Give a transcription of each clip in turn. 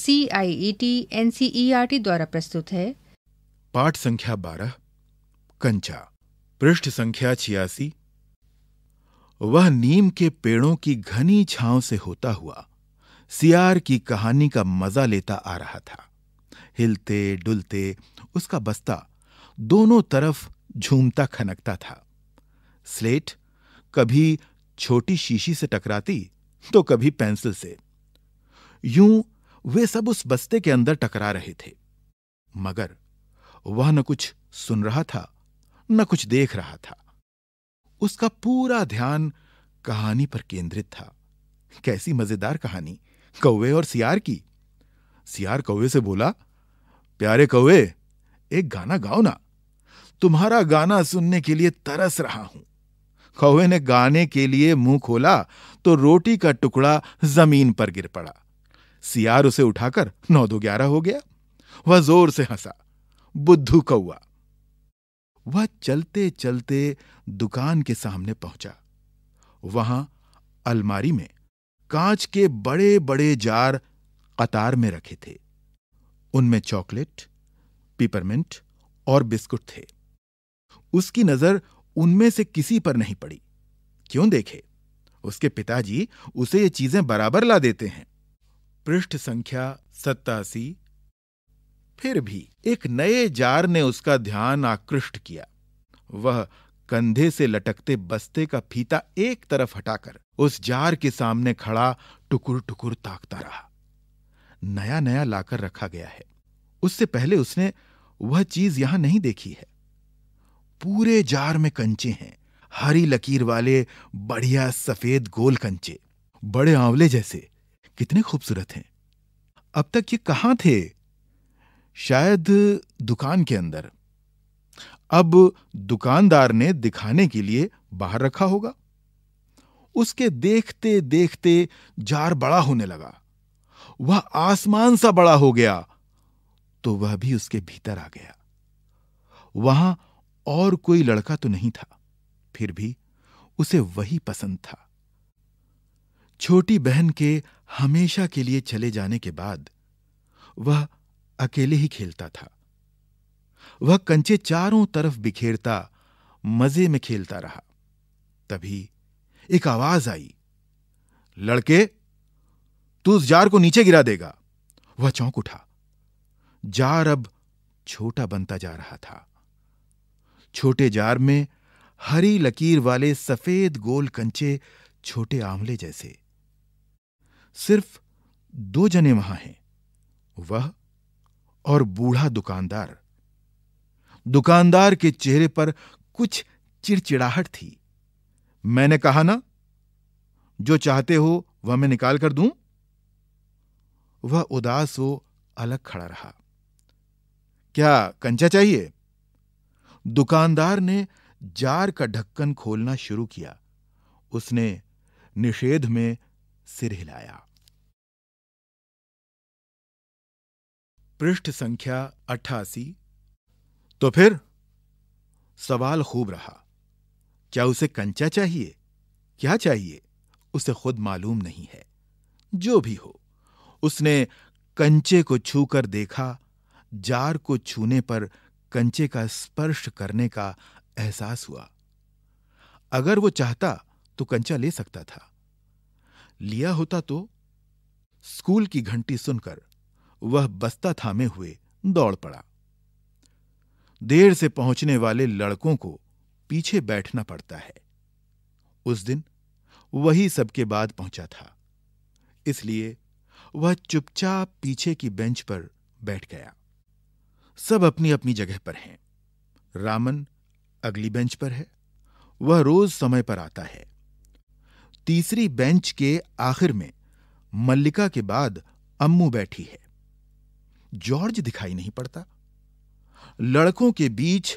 C I E T N C E R T द्वारा प्रस्तुत है पाठ संख्या बारह कंचा पृष्ठ संख्या छियासी वह नीम के पेड़ों की घनी छांव से होता हुआ सियार की कहानी का मजा लेता आ रहा था हिलते डुलते उसका बस्ता दोनों तरफ झूमता खनकता था स्लेट कभी छोटी शीशी से टकराती तो कभी पेंसिल से यूं वे सब उस बस्ते के अंदर टकरा रहे थे मगर वह न कुछ सुन रहा था न कुछ देख रहा था उसका पूरा ध्यान कहानी पर केंद्रित था कैसी मजेदार कहानी कौवे और सियार की सियार कौवे से बोला प्यारे कौवे एक गाना गाओ ना तुम्हारा गाना सुनने के लिए तरस रहा हूं कौवे ने गाने के लिए मुंह खोला तो रोटी का टुकड़ा जमीन पर गिर पड़ा सियार उसे उठाकर नौ दो ग्यारह हो गया वह जोर से हंसा बुद्धू कौआ वह चलते चलते दुकान के सामने पहुंचा वहां अलमारी में कांच के बड़े बड़े जार कतार में रखे थे उनमें चॉकलेट पीपरमिंट और बिस्कुट थे उसकी नजर उनमें से किसी पर नहीं पड़ी क्यों देखे उसके पिताजी उसे ये चीजें बराबर ला देते हैं पृष्ठ संख्या सत्तासी फिर भी एक नए जार ने उसका ध्यान आकृष्ट किया वह कंधे से लटकते बस्ते का फीता एक तरफ हटाकर उस जार के सामने खड़ा टुकुर टुकुर ताकता रहा नया नया लाकर रखा गया है उससे पहले उसने वह चीज यहां नहीं देखी है पूरे जार में कंचे हैं हरी लकीर वाले बढ़िया सफेद गोल कंचे बड़े आंवले जैसे कितने खूबसूरत हैं अब तक ये कहाँ थे शायद दुकान के अंदर अब दुकानदार ने दिखाने के लिए बाहर रखा होगा उसके देखते देखते जार बड़ा होने लगा वह आसमान सा बड़ा हो गया तो वह भी उसके भीतर आ गया वहां और कोई लड़का तो नहीं था फिर भी उसे वही पसंद था छोटी बहन के हमेशा के लिए चले जाने के बाद वह अकेले ही खेलता था वह कंचे चारों तरफ बिखेरता मजे में खेलता रहा तभी एक आवाज आई लड़के तू उस जार को नीचे गिरा देगा वह चौंक उठा जार अब छोटा बनता जा रहा था छोटे जार में हरी लकीर वाले सफेद गोल कंचे छोटे आंवले जैसे सिर्फ दो जने वहां हैं वह और बूढ़ा दुकानदार दुकानदार के चेहरे पर कुछ चिड़चिड़ाहट थी मैंने कहा ना जो चाहते हो वह मैं निकाल कर दूं वह उदास हो अलग खड़ा रहा क्या कंचा चाहिए दुकानदार ने जार का ढक्कन खोलना शुरू किया उसने निषेध में सिर हिलाया पृष्ठ संख्या अट्ठासी तो फिर सवाल खूब रहा क्या उसे कंचा चाहिए क्या चाहिए उसे खुद मालूम नहीं है जो भी हो उसने कंचे को छूकर देखा जार को छूने पर कंचे का स्पर्श करने का एहसास हुआ अगर वो चाहता तो कंचा ले सकता था लिया होता तो स्कूल की घंटी सुनकर वह बस्ता थामे हुए दौड़ पड़ा देर से पहुंचने वाले लड़कों को पीछे बैठना पड़ता है उस दिन वही सबके बाद पहुंचा था इसलिए वह चुपचाप पीछे की बेंच पर बैठ गया सब अपनी अपनी जगह पर हैं रामन अगली बेंच पर है वह रोज समय पर आता है तीसरी बेंच के आखिर में मल्लिका के बाद अम्मू बैठी है जॉर्ज दिखाई नहीं पड़ता लड़कों के बीच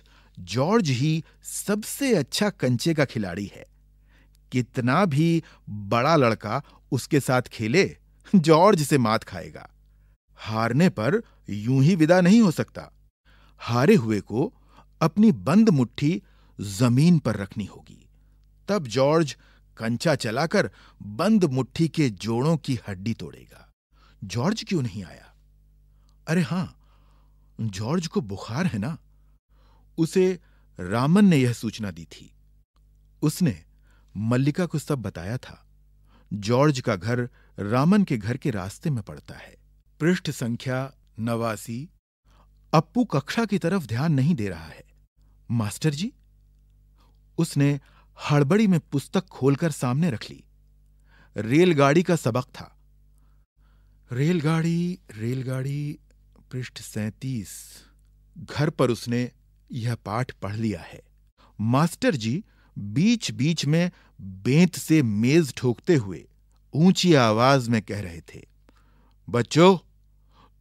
जॉर्ज ही सबसे अच्छा कंचे का खिलाड़ी है कितना भी बड़ा लड़का उसके साथ खेले जॉर्ज से मात खाएगा हारने पर यूं ही विदा नहीं हो सकता हारे हुए को अपनी बंद मुट्ठी जमीन पर रखनी होगी तब जॉर्ज कंचा चलाकर बंद मुट्ठी के जोड़ों की हड्डी तोड़ेगा जॉर्ज क्यों नहीं आया अरे हां जॉर्ज को बुखार है ना उसे रामन ने यह सूचना दी थी उसने मल्लिका को सब बताया था जॉर्ज का घर रामन के घर के रास्ते में पड़ता है पृष्ठ संख्या नवासी अप्पू कक्षा की तरफ ध्यान नहीं दे रहा है मास्टर जी उसने हड़बड़ी में पुस्तक खोलकर सामने रख ली रेलगाड़ी का सबक था रेलगाड़ी रेलगाड़ी पृष्ठ सैतीस घर पर उसने यह पाठ पढ़ लिया है मास्टर जी बीच बीच में बेंत से मेज ठोकते हुए ऊंची आवाज में कह रहे थे बच्चों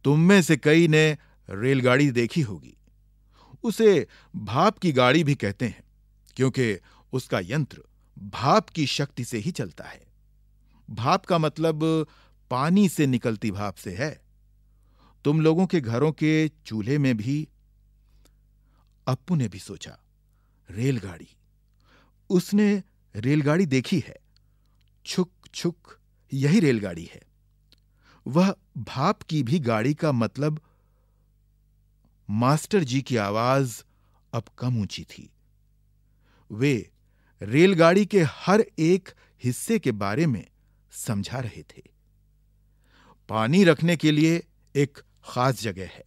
तुम में से कई ने रेलगाड़ी देखी होगी उसे भाप की गाड़ी भी कहते हैं क्योंकि उसका यंत्र भाप की शक्ति से ही चलता है भाप का मतलब पानी से निकलती भाप से है तुम लोगों के घरों के चूल्हे में भी अप्पू ने भी सोचा रेलगाड़ी उसने रेलगाड़ी देखी है छुक छुक यही रेलगाड़ी है वह भाप की भी गाड़ी का मतलब मास्टर जी की आवाज अब कम ऊंची थी वे रेलगाड़ी के हर एक हिस्से के बारे में समझा रहे थे पानी रखने के लिए एक खास जगह है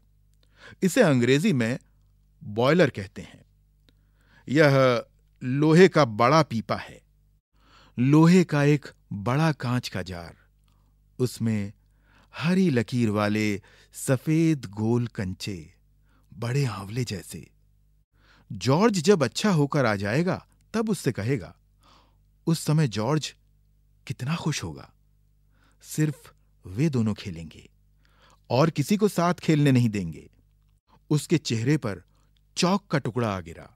इसे अंग्रेजी में बॉयलर कहते हैं यह लोहे का बड़ा पीपा है लोहे का एक बड़ा कांच का जार उसमें हरी लकीर वाले सफेद गोल कंचे बड़े आंवले जैसे जॉर्ज जब अच्छा होकर आ जाएगा तब उससे कहेगा उस समय जॉर्ज कितना खुश होगा सिर्फ वे दोनों खेलेंगे और किसी को साथ खेलने नहीं देंगे उसके चेहरे पर चौक का टुकड़ा आ गिरा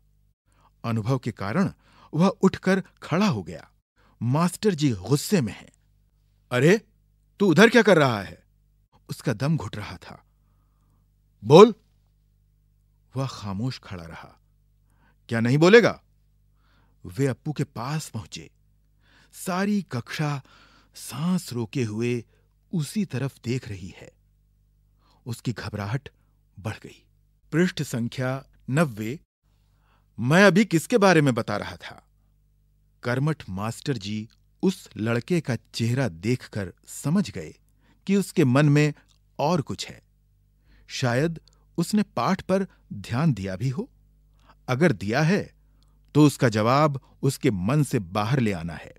अनुभव के कारण वह उठकर खड़ा हो गया मास्टर जी गुस्से में हैं। अरे तू उधर क्या कर रहा है उसका दम घुट रहा था बोल वह खामोश खड़ा रहा क्या नहीं बोलेगा वे अप्पू के पास पहुंचे सारी कक्षा सांस रोके हुए उसी तरफ देख रही है उसकी घबराहट बढ़ गई पृष्ठ संख्या नब्बे मैं अभी किसके बारे में बता रहा था कर्मठ मास्टर जी उस लड़के का चेहरा देखकर समझ गए कि उसके मन में और कुछ है शायद उसने पाठ पर ध्यान दिया भी हो अगर दिया है तो उसका जवाब उसके मन से बाहर ले आना है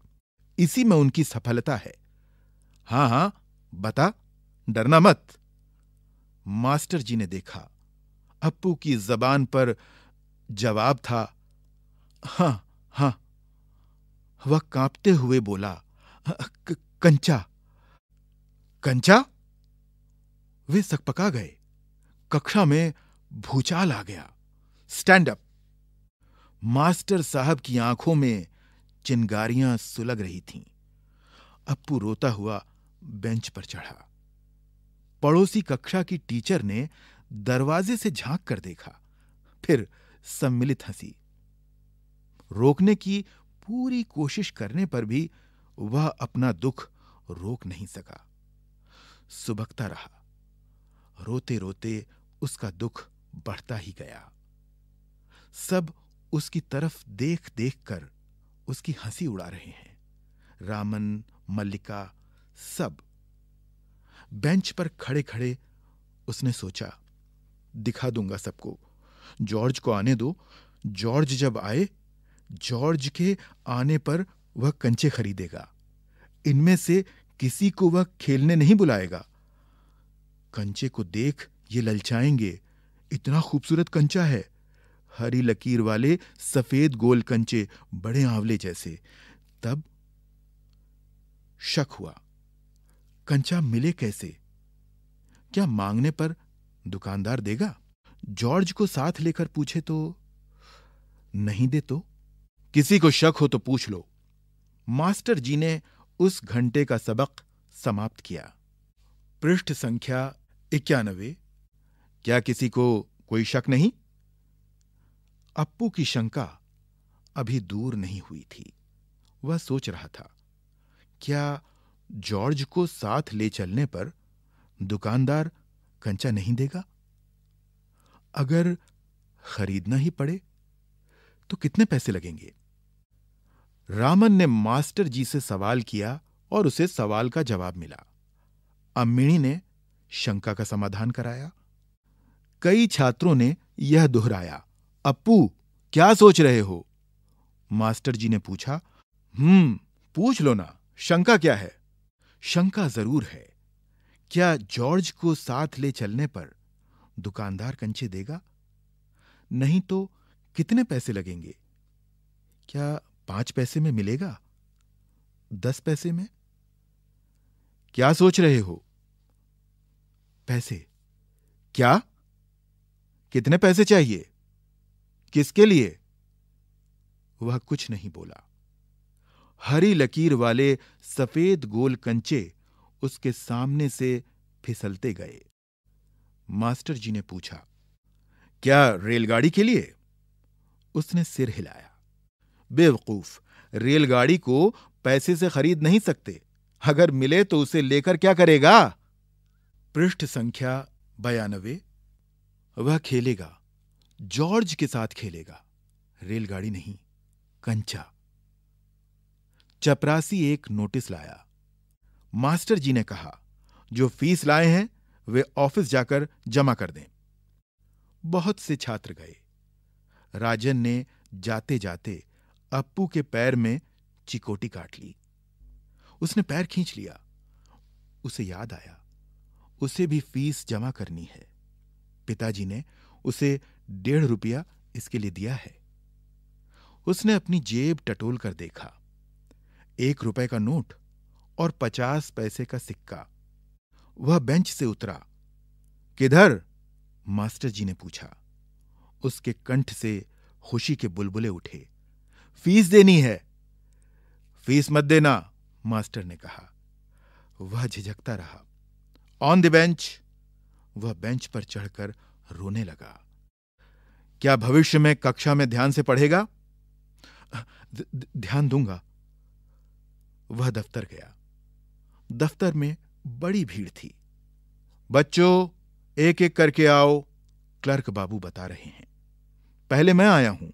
इसी में उनकी सफलता है हां हां बता डरना मत मास्टर जी ने देखा अप्पू की जबान पर जवाब था हां हां वह कांपते हुए बोला कंचा कंचा वे सकपका गए कक्षा में भूचाल आ गया स्टैंड अप मास्टर साहब की आंखों में चिनगारियां सुलग रही थीं। अप्पू रोता हुआ बेंच पर चढ़ा पड़ोसी कक्षा की टीचर ने दरवाजे से झांक कर देखा फिर सम्मिलित हंसी रोकने की पूरी कोशिश करने पर भी वह अपना दुख रोक नहीं सका सुबकता रहा रोते रोते उसका दुख बढ़ता ही गया सब उसकी तरफ देख देख कर उसकी हंसी उड़ा रहे हैं रामन मल्लिका सब बेंच पर खड़े खड़े उसने सोचा दिखा दूंगा सबको जॉर्ज को आने दो जॉर्ज जब आए जॉर्ज के आने पर वह कंचे खरीदेगा इनमें से किसी को वह खेलने नहीं बुलाएगा कंचे को देख ये ललचाएंगे इतना खूबसूरत कंचा है हरी लकीर वाले सफेद गोल कंचे बड़े आंवले जैसे तब शक हुआ कंचा मिले कैसे क्या मांगने पर दुकानदार देगा जॉर्ज को साथ लेकर पूछे तो नहीं दे तो किसी को शक हो तो पूछ लो मास्टर जी ने उस घंटे का सबक समाप्त किया पृष्ठ संख्या इक्यानवे क्या किसी को कोई शक नहीं अप्पू की शंका अभी दूर नहीं हुई थी वह सोच रहा था क्या जॉर्ज को साथ ले चलने पर दुकानदार कंचा नहीं देगा अगर खरीदना ही पड़े तो कितने पैसे लगेंगे रामन ने मास्टर जी से सवाल किया और उसे सवाल का जवाब मिला अम्मिणी ने शंका का समाधान कराया कई छात्रों ने यह दोहराया अप्पू क्या सोच रहे हो मास्टर जी ने पूछा हम्म पूछ लो ना शंका क्या है शंका जरूर है क्या जॉर्ज को साथ ले चलने पर दुकानदार कंचे देगा नहीं तो कितने पैसे लगेंगे क्या पांच पैसे में मिलेगा दस पैसे में क्या सोच रहे हो पैसे क्या कितने पैसे चाहिए किसके लिए वह कुछ नहीं बोला हरी लकीर वाले सफेद गोल कंचे उसके सामने से फिसलते गए मास्टर जी ने पूछा क्या रेलगाड़ी के लिए उसने सिर हिलाया बेवकूफ रेलगाड़ी को पैसे से खरीद नहीं सकते अगर मिले तो उसे लेकर क्या करेगा पृष्ठ संख्या बयानवे वह खेलेगा जॉर्ज के साथ खेलेगा रेलगाड़ी नहीं कंचा चपरासी एक नोटिस लाया मास्टर जी ने कहा जो फीस लाए हैं वे ऑफिस जाकर जमा कर दें बहुत से छात्र गए राजन ने जाते जाते अप्पू के पैर में चिकोटी काट ली उसने पैर खींच लिया उसे याद आया उसे भी फीस जमा करनी है पिताजी ने उसे डेढ़ रुपया इसके लिए दिया है उसने अपनी जेब टटोल कर देखा एक रुपए का नोट और पचास पैसे का सिक्का वह बेंच से उतरा किधर मास्टर जी ने पूछा उसके कंठ से खुशी के बुलबुले उठे फीस देनी है फीस मत देना मास्टर ने कहा वह झिझकता रहा ऑन द बेंच वह बेंच पर चढ़कर रोने लगा क्या भविष्य में कक्षा में ध्यान से पढ़ेगा ध्यान दूंगा वह दफ्तर गया दफ्तर में बड़ी भीड़ थी बच्चों एक एक करके आओ क्लर्क बाबू बता रहे हैं पहले मैं आया हूं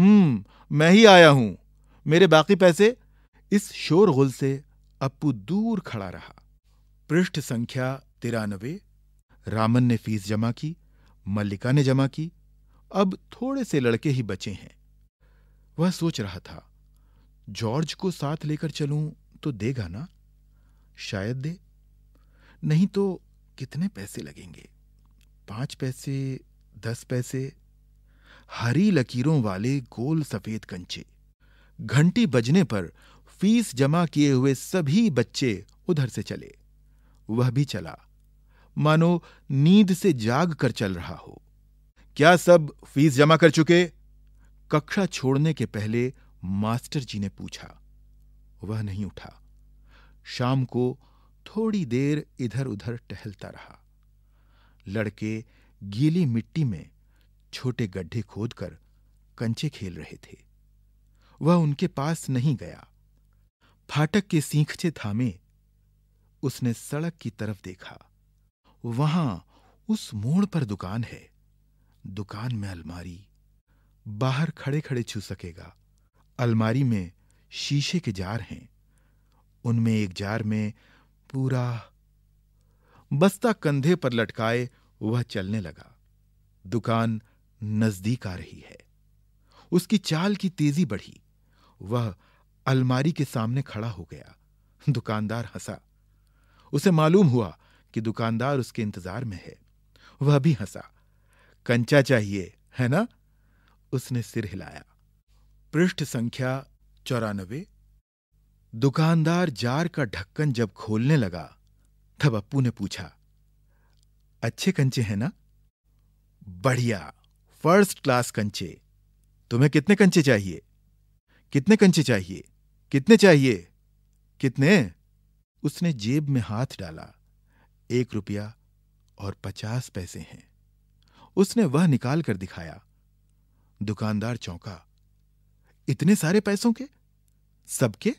हम्म मैं ही आया हूं मेरे बाकी पैसे इस शोरगुल से अप्पू दूर खड़ा रहा पृष्ठ संख्या तिरानवे रामन ने फीस जमा की मल्लिका ने जमा की अब थोड़े से लड़के ही बचे हैं वह सोच रहा था जॉर्ज को साथ लेकर चलूं तो देगा ना शायद दे नहीं तो कितने पैसे लगेंगे पांच पैसे दस पैसे हरी लकीरों वाले गोल सफेद कंचे घंटी बजने पर फीस जमा किए हुए सभी बच्चे उधर से चले वह भी चला मानो नींद से जाग कर चल रहा हो क्या सब फीस जमा कर चुके कक्षा छोड़ने के पहले मास्टर जी ने पूछा वह नहीं उठा शाम को थोड़ी देर इधर उधर टहलता रहा लड़के गीली मिट्टी में छोटे गड्ढे खोदकर कंचे खेल रहे थे वह उनके पास नहीं गया फाटक के सींखचे थामे उसने सड़क की तरफ देखा वहां उस मोड़ पर दुकान है दुकान में अलमारी बाहर खड़े खड़े छू सकेगा अलमारी में शीशे के जार हैं उनमें एक जार में पूरा बस्ता कंधे पर लटकाए वह चलने लगा दुकान नजदीक आ रही है उसकी चाल की तेजी बढ़ी वह अलमारी के सामने खड़ा हो गया दुकानदार हंसा उसे मालूम हुआ कि दुकानदार उसके इंतजार में है वह भी हंसा कंचा चाहिए है ना उसने सिर हिलाया पृष्ठ संख्या चौरानबे दुकानदार जार का ढक्कन जब खोलने लगा तब अप्पू ने पूछा अच्छे कंचे हैं ना बढ़िया फर्स्ट क्लास कंचे तुम्हें कितने कंचे चाहिए कितने कंचे चाहिए कितने चाहिए कितने उसने जेब में हाथ डाला एक रुपया और पचास पैसे हैं उसने वह निकाल कर दिखाया दुकानदार चौंका इतने सारे पैसों के सबके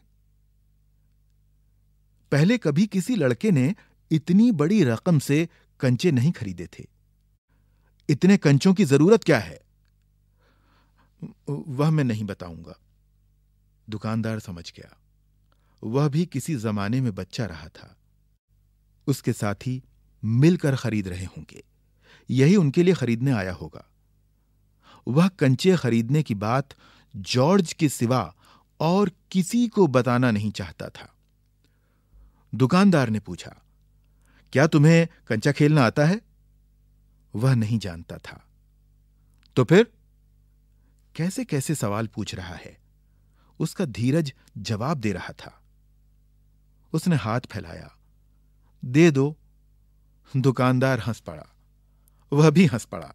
पहले कभी किसी लड़के ने इतनी बड़ी रकम से कंचे नहीं खरीदे थे इतने कंचों की जरूरत क्या है वह मैं नहीं बताऊंगा दुकानदार समझ गया वह भी किसी जमाने में बच्चा रहा था उसके साथी मिलकर खरीद रहे होंगे यही उनके लिए खरीदने आया होगा वह कंचे खरीदने की बात जॉर्ज के सिवा और किसी को बताना नहीं चाहता था दुकानदार ने पूछा क्या तुम्हें कंचा खेलना आता है वह नहीं जानता था तो फिर कैसे कैसे सवाल पूछ रहा है उसका धीरज जवाब दे रहा था उसने हाथ फैलाया दे दो दुकानदार हंस पड़ा वह भी हंस पड़ा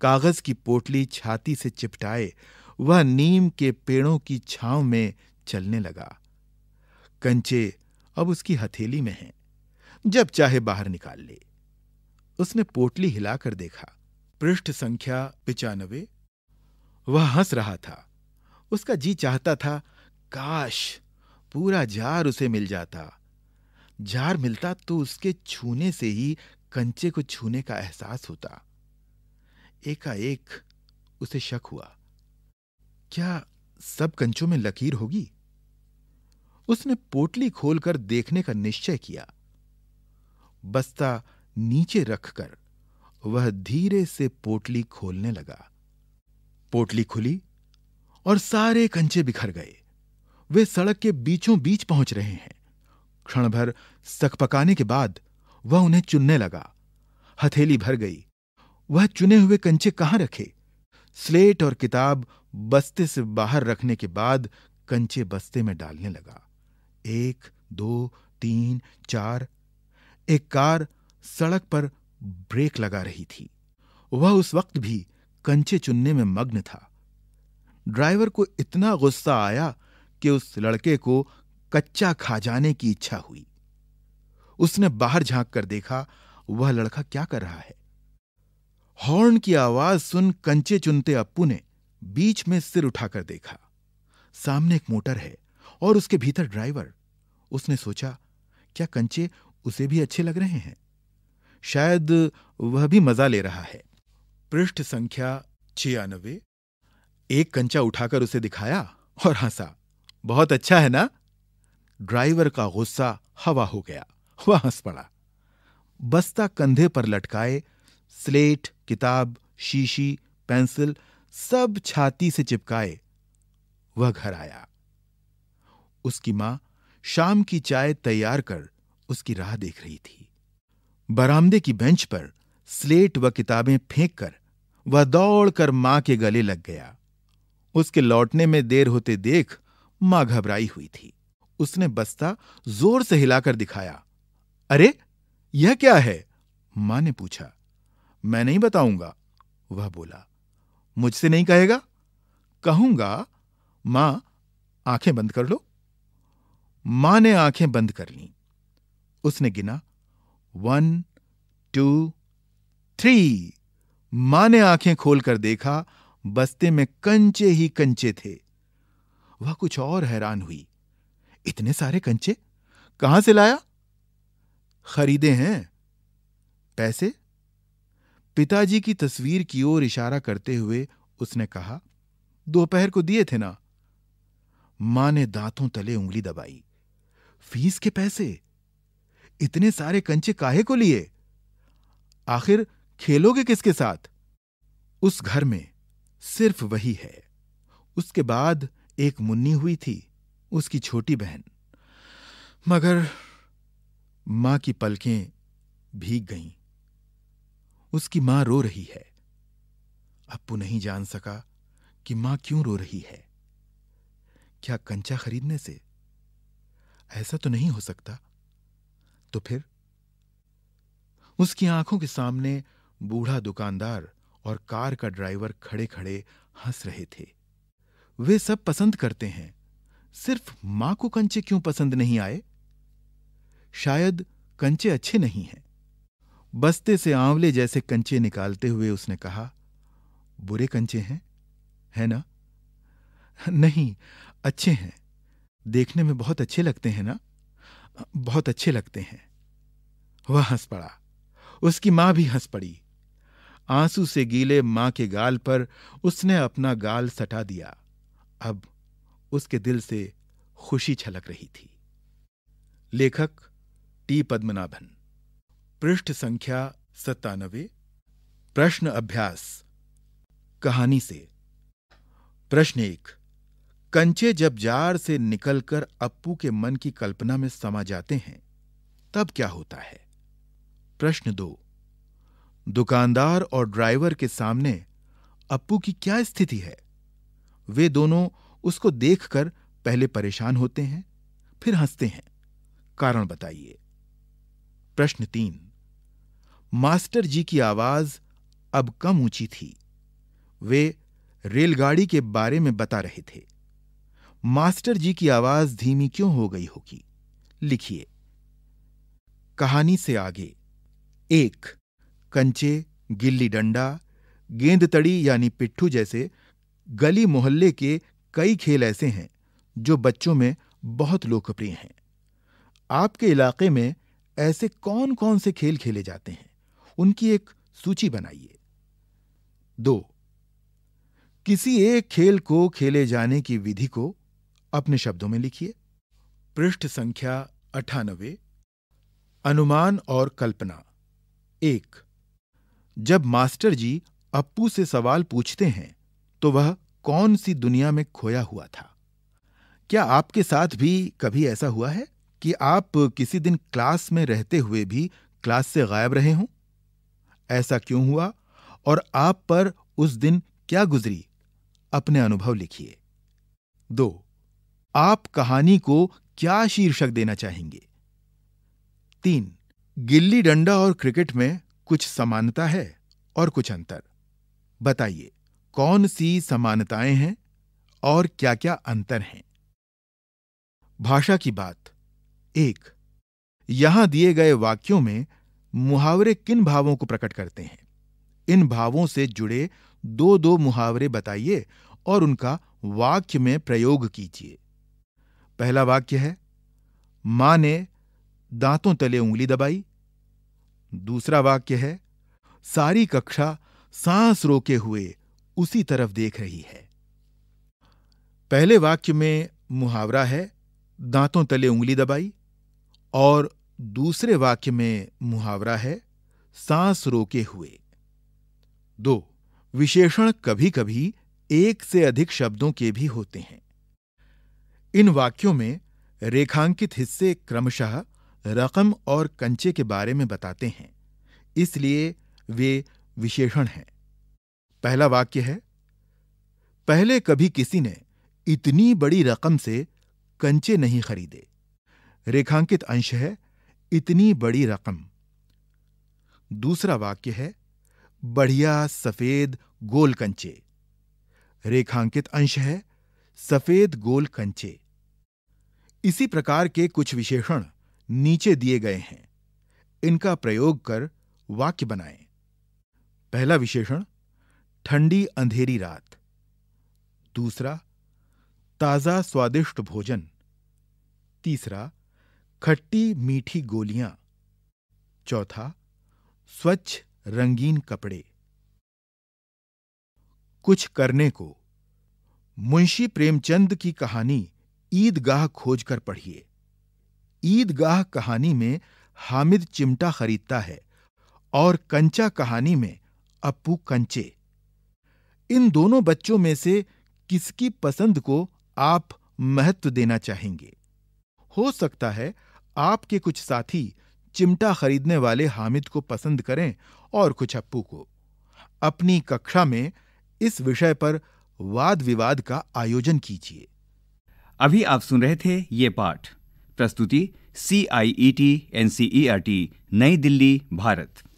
कागज की पोटली छाती से चिपटाए वह नीम के पेड़ों की छांव में चलने लगा कंचे अब उसकी हथेली में हैं जब चाहे बाहर निकाल ले उसने पोटली हिलाकर देखा पृष्ठ संख्या पिचानवे वह हंस रहा था उसका जी चाहता था काश पूरा जार उसे मिल जाता जार मिलता तो उसके छूने से ही कंचे को छूने का एहसास होता एकाएक उसे शक हुआ क्या सब कंचों में लकीर होगी उसने पोटली खोलकर देखने का निश्चय किया बस्ता नीचे रखकर वह धीरे से पोटली खोलने लगा पोटली खुली और सारे कंचे बिखर गए वे सड़क के बीचों बीच पहुंच रहे हैं क्षण भर सकपकाने के बाद वह उन्हें चुनने लगा हथेली भर गई वह चुने हुए कंचे कहाँ रखे स्लेट और किताब बस्ते से बाहर रखने के बाद कंचे बस्ते में डालने लगा एक दो तीन चार एक कार सड़क पर ब्रेक लगा रही थी वह उस वक्त भी कंचे चुनने में मग्न था ड्राइवर को इतना गुस्सा आया कि उस लड़के को कच्चा खा जाने की इच्छा हुई उसने बाहर झांक कर देखा वह लड़का क्या कर रहा है हॉर्न की आवाज सुन कंचे चुनते अप्पू ने बीच में सिर उठाकर देखा सामने एक मोटर है और उसके भीतर ड्राइवर उसने सोचा क्या कंचे उसे भी अच्छे लग रहे हैं शायद वह भी मजा ले रहा है पृष्ठ संख्या छियानवे एक कंचा उठाकर उसे दिखाया और हंसा बहुत अच्छा है ना ड्राइवर का गुस्सा हवा हो गया वह हंस पड़ा बस्ता कंधे पर लटकाए स्लेट किताब शीशी पेंसिल सब छाती से चिपकाए वह घर आया उसकी मां शाम की चाय तैयार कर उसकी राह देख रही थी बरामदे की बेंच पर स्लेट व किताबें फेंक कर वह दौड़कर मां के गले लग गया उसके लौटने में देर होते देख मां घबराई हुई थी उसने बस्ता जोर से हिलाकर दिखाया अरे यह क्या है मां ने पूछा मैं नहीं बताऊंगा वह बोला मुझसे नहीं कहेगा कहूंगा मां आंखें बंद कर लो मां ने आंखें बंद कर ली उसने गिना वन टू थ्री मां ने आंखें खोलकर देखा बस्ते में कंचे ही कंचे थे वह कुछ और हैरान हुई इतने सारे कंचे कहां से लाया खरीदे हैं पैसे पिताजी की तस्वीर की ओर इशारा करते हुए उसने कहा दोपहर को दिए थे ना मां ने दांतों तले उंगली दबाई फीस के पैसे इतने सारे कंचे काहे को लिए आखिर खेलोगे किसके साथ उस घर में सिर्फ वही है उसके बाद एक मुन्नी हुई थी उसकी छोटी बहन मगर मां की पलकें भीग गईं उसकी मां रो रही है अप्पू नहीं जान सका कि मां क्यों रो रही है क्या कंचा खरीदने से ऐसा तो नहीं हो सकता तो फिर उसकी आंखों के सामने बूढ़ा दुकानदार और कार का ड्राइवर खड़े खड़े हंस रहे थे वे सब पसंद करते हैं सिर्फ मां को कंचे क्यों पसंद नहीं आए शायद कंचे अच्छे नहीं हैं बस्ते से आंवले जैसे कंचे निकालते हुए उसने कहा बुरे कंचे हैं है ना नहीं अच्छे हैं देखने में बहुत अच्छे लगते हैं ना बहुत अच्छे लगते हैं वह हंस पड़ा उसकी मां भी हंस पड़ी आंसू से गीले मां के गाल पर उसने अपना गाल सटा दिया अब उसके दिल से खुशी छलक रही थी लेखक टी पद्मनाभन पृष्ठ संख्या सत्तानवे प्रश्न अभ्यास कहानी से प्रश्न एक कंचे जब जार से निकलकर अप्पू के मन की कल्पना में समा जाते हैं तब क्या होता है प्रश्न दो दुकानदार और ड्राइवर के सामने अप्पू की क्या स्थिति है वे दोनों उसको देखकर पहले परेशान होते हैं फिर हंसते हैं कारण बताइए प्रश्न तीन मास्टर जी की आवाज अब कम ऊंची थी वे रेलगाड़ी के बारे में बता रहे थे मास्टर जी की आवाज धीमी क्यों हो गई होगी लिखिए कहानी से आगे एक कंचे गिल्ली डंडा गेंद तड़ी यानी पिट्ठू जैसे गली मोहल्ले के कई खेल ऐसे हैं जो बच्चों में बहुत लोकप्रिय हैं आपके इलाके में ऐसे कौन कौन से खेल खेले जाते हैं उनकी एक सूची बनाइए दो किसी एक खेल को खेले जाने की विधि को अपने शब्दों में लिखिए पृष्ठ संख्या अठानवे अनुमान और कल्पना एक जब मास्टर जी अप्पू से सवाल पूछते हैं तो वह कौन सी दुनिया में खोया हुआ था क्या आपके साथ भी कभी ऐसा हुआ है कि आप किसी दिन क्लास में रहते हुए भी क्लास से गायब रहे हों ऐसा क्यों हुआ और आप पर उस दिन क्या गुजरी अपने अनुभव लिखिए दो आप कहानी को क्या शीर्षक देना चाहेंगे तीन गिल्ली डंडा और क्रिकेट में कुछ समानता है और कुछ अंतर बताइए कौन सी समानताएं हैं और क्या क्या अंतर हैं भाषा की बात एक यहां दिए गए वाक्यों में मुहावरे किन भावों को प्रकट करते हैं इन भावों से जुड़े दो दो मुहावरे बताइए और उनका वाक्य में प्रयोग कीजिए पहला वाक्य है मां ने दांतों तले उंगली दबाई दूसरा वाक्य है सारी कक्षा सांस रोके हुए उसी तरफ देख रही है पहले वाक्य में मुहावरा है दांतों तले उंगली दबाई और दूसरे वाक्य में मुहावरा है सांस रोके हुए दो विशेषण कभी कभी एक से अधिक शब्दों के भी होते हैं इन वाक्यों में रेखांकित हिस्से क्रमशः रकम और कंचे के बारे में बताते हैं इसलिए वे विशेषण हैं पहला वाक्य है पहले कभी किसी ने इतनी बड़ी रकम से कंचे नहीं खरीदे रेखांकित अंश है इतनी बड़ी रकम दूसरा वाक्य है बढ़िया सफेद गोल कंचे रेखांकित अंश है सफेद गोल कंचे इसी प्रकार के कुछ विशेषण नीचे दिए गए हैं इनका प्रयोग कर वाक्य बनाएं। पहला विशेषण ठंडी अंधेरी रात दूसरा ताजा स्वादिष्ट भोजन तीसरा खट्टी मीठी गोलियां चौथा स्वच्छ रंगीन कपड़े कुछ करने को मुंशी प्रेमचंद की कहानी ईदगाह खोजकर पढ़िए ईदगाह कहानी में हामिद चिमटा खरीदता है और कंचा कहानी में अप्पू कंचे इन दोनों बच्चों में से किसकी पसंद को आप महत्व देना चाहेंगे हो सकता है आपके कुछ साथी चिमटा खरीदने वाले हामिद को पसंद करें और कुछ अप्पू को अपनी कक्षा में इस विषय पर वाद विवाद का आयोजन कीजिए अभी आप सुन रहे थे ये पाठ प्रस्तुति C I E T N C E R T नई दिल्ली भारत